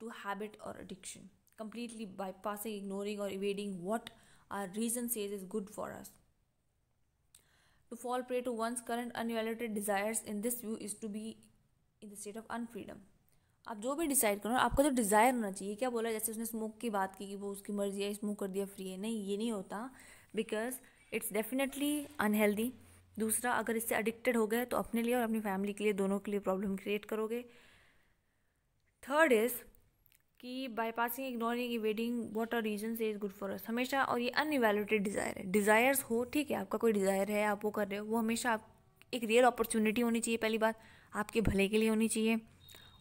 Speaker 1: to habit और addiction completely bypassing ignoring और evading what our reason says is good for us to fall prey to one's current unevaluated desires in this view is to be in the state of unfreedom आप जो भी decide करो आपका जो desire होना चाहिए क्या बोला जैसे उसने स्मोक की बात की कि वो उसकी मर्ज़ी है स्मोक कर दिया फ्री है नहीं ये नहीं होता बिकॉज इट्स डेफिनेटली अनहेल्दी दूसरा अगर इससे अडिक्टेड हो गए तो अपने लिए और अपनी फैमिली के लिए दोनों के लिए प्रॉब्लम क्रिएट करोगे थर्ड इज़ कि bypassing ignoring evading what our reason is good for us हमेशा और ये अनइवेलुटेड डिज़ायर है डिज़ायर्स हो ठीक है आपका कोई डिज़ायर है आप वो कर रहे हो वो हमेशा आप एक रियल अपॉर्चुनिटी होनी चाहिए पहली बात आपके भले के लिए होनी चाहिए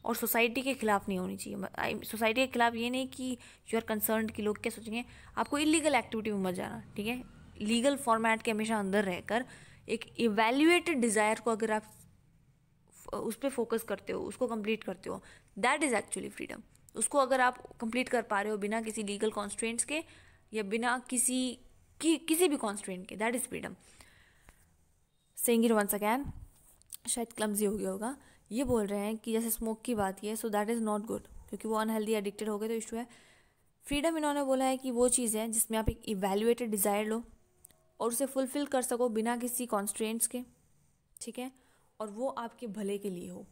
Speaker 1: और सोसाइटी के ख़िलाफ़ नहीं होनी चाहिए सोसाइटी के ख़िलाफ़ ये नहीं कि यू आर कंसर्न कि लोग क्या सोचेंगे आपको इलीगल एक्टिविटी में मत जाना ठीक है लीगल फॉर्मेट के हमेशा अंदर रहकर एक इवेल्यूएटेड डिज़ायर को अगर आप उस पर फोकस करते हो उसको कंप्लीट करते हो दैट इज़ एक्चुअली फ्रीडम उसको अगर आप कंप्लीट कर पा रहे हो बिना किसी लीगल कॉन्स्ट्रेंट्स के या बिना किसी कि, किसी भी कॉन्स्ट्रेंट के दैट इज़ फ्रीडम सेंगे वंस अगैन शायद क्लम्जी हो गया होगा ये बोल रहे हैं कि जैसे स्मोक की बात की है so that is not good क्योंकि वो अनहेल्दी एडिक्टेड हो गए तो इशू है फ्रीडम इन्होंने बोला है कि वो चीज़ है जिसमें आप एक इवेल्युएटेड डिज़ायर लो और उसे फुलफ़िल कर सको बिना किसी कॉन्स्ट्रेंट्स के ठीक है और वो आपके भले के लिए हो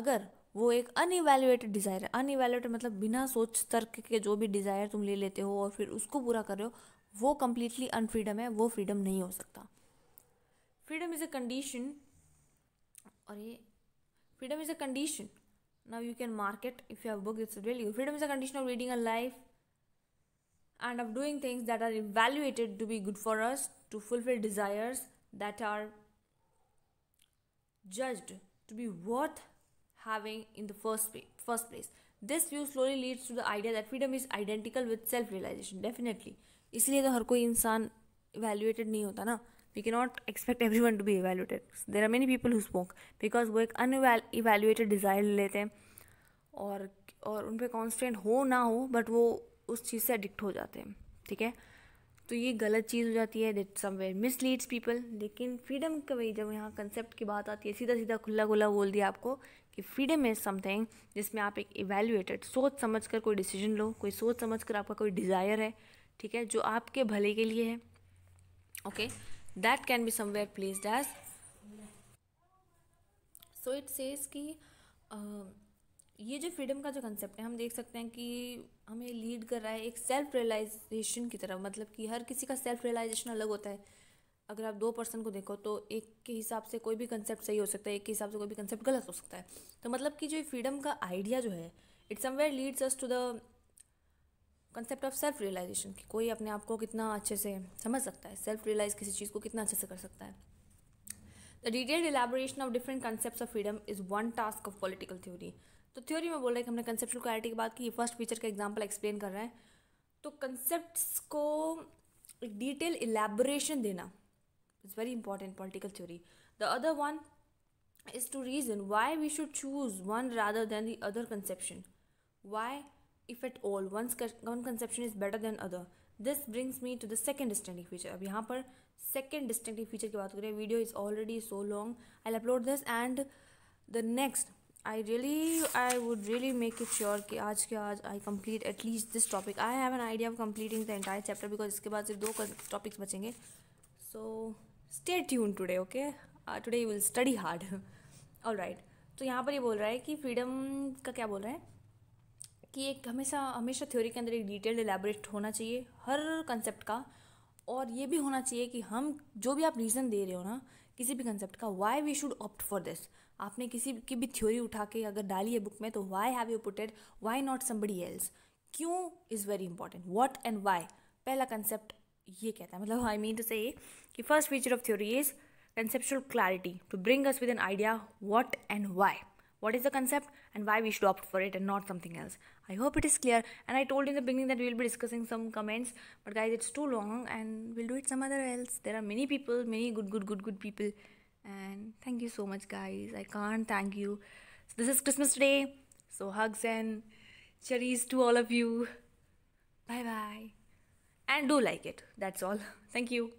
Speaker 1: अगर वो एक इवेल्यूएटेड डिज़ायर है अनइवेल्युएटेड मतलब बिना सोच तर्क के जो भी डिज़ायर तुम ले लेते हो और फिर उसको पूरा कर रहे हो वो कम्प्लीटली अनफ्रीडम है वो फ्रीडम नहीं हो सकता फ्रीडम इज़ ए कंडीशन और ये freedom is a condition now you can mark it if you have book it's really freedom is a condition of leading a life and of doing things that are evaluated to be good for us to fulfill desires that are judged to be worth having in the first first place this view slowly leads to the idea that freedom is identical with self realization definitely इसलिए तो हर कोई इंसान evaluated नहीं होता ना we can not expect everyone to be evaluated there are many people who smoke because वो एक अन अनइवेल्युएटेड desire लेते हैं और और उन पर कॉन्स्टेंट हो ना हो बट वो उस चीज़ से एडिक्ट हो जाते हैं ठीक है तो ये गलत चीज़ हो जाती है दैट समवेयर मिसलीड्स पीपल लेकिन फ्रीडम का वही जब यहाँ कंसेप्ट की बात आती है सीधा सीधा खुला खुला बोल दिया आपको कि फ्रीडम इज़ समथिंग जिसमें आप एक इवेल्यूएटेड सोच समझ कर कोई डिसीजन लो कोई सोच समझ कर आपका कोई डिज़ायर है ठीक है जो आपके भले के लिए है okay okay? That can be somewhere placed as so it says कि um, ये जो फ्रीडम का जो कंसेप्ट है हम देख सकते हैं कि हमें लीड कर रहा है एक सेल्फ रियलाइजेशन की तरफ मतलब कि हर किसी का सेल्फ रियलाइजेशन अलग होता है अगर आप दो पर्सन को देखो तो एक के हिसाब से कोई भी कंसेप्ट सही हो सकता है एक के हिसाब से कोई भी कंसेप्ट गलत हो सकता है तो मतलब कि जो फ्रीडम का आइडिया जो है it somewhere leads us to the concept of self realisation कि कोई अपने आप को कितना अच्छे से समझ सकता है सेल्फ रियलाइज किसी चीज़ को कितना अच्छे से कर सकता है the detailed elaboration of different concept of freedom is one task of political theory तो थ्योरी में बोल रहे हैं कि हमने कंसेप्चुअल क्लैरिटी की बात की फर्स्ट फीचर का एग्जाम्पल एक्सप्लेन कर रहे हैं तो कंसेप्ट को एक डिटेल एलेबोरेशन देना is very important political theory the other one is to reason why we should choose one rather than the other conception why if at all one one conception is better than other this brings me to the second distinctive feature अब यहाँ पर second distinctive feature की बात करें video is already so long I upload this and the next I really I would really make it sure कि आज के आज I complete at least this topic I have an idea of completing the entire chapter because इसके बाद सिर्फ दो topics बचेंगे so stay tune today okay today you will study hard all right तो यहाँ पर ये बोल रहा है कि फ्रीडम का क्या बोल रहा है कि एक हमेशा हमेशा थ्योरी के अंदर एक डिटेल्ड एलेबरेट होना चाहिए हर कंसेप्ट का और ये भी होना चाहिए कि हम जो भी आप रीज़न दे रहे हो ना किसी भी कंसेप्ट का why we should opt for this आपने किसी की भी थ्योरी उठा के अगर डाली है बुक में तो why have you putted why not somebody else क्यों is very important what and why पहला कंसेप्ट ये कहता है मतलब आई मीन टू से कि first feature of theory is conceptual clarity to bring us with an idea what and why what is the concept and why we should opt for it and not something else i hope it is clear and i told in the beginning that we will be discussing some comments but guys it's too long and we'll do it some other else there are many people many good good good good people and thank you so much guys i can't thank you so this is christmas today so hugs and cherries to all of you bye bye and do like it that's all thank you